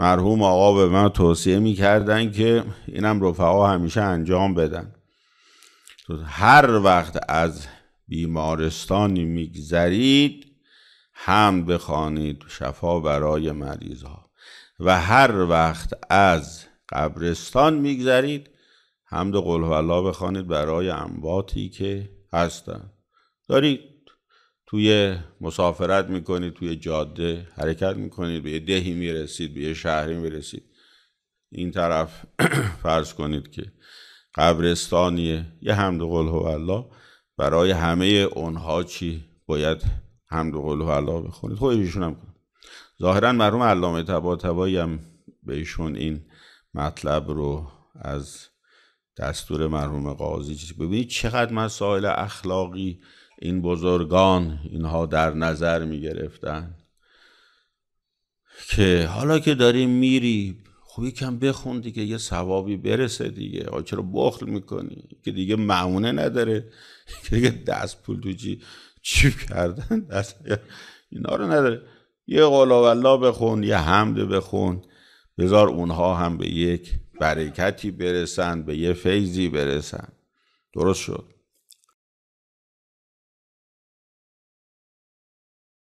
مرحوم آقا به من توصیه میکردن که اینم رفقا همیشه انجام بدن هر وقت از بیمارستانی میگذرید هم بخوانید شفا برای مریض ها و هر وقت از قبرستان میگذرید حمد قل الله بخوانید برای امواتی که هستند دارید توی مسافرت میکنید توی جاده حرکت میکنید به یه دهی میرسید به یه شهری میرسید این طرف فرض کنید که قبرستانیه یه حمد قول هو الله برای همه اونها چی باید حمد قول هو الله بخونید خب ایشون هم کنید ظاهرا مرحوم علامه تبایی هم به ایشون این مطلب رو از دستور مرحوم قاضی چیزی ببینید چقدر مسائل اخلاقی این بزرگان اینها در نظر می گرفتن که حالا که داری میری خب یکم بخون دیگه یه ثوابی برسه دیگه آ چرا بخل میکنی که دیگه معونه نداره که دیگه دست پول تو چیپ کردن دست اینا رو نداره یه قلا بخون یه حمد بخون بذار اونها هم به یک برکتی برسن به یه فیضی برسن درست شد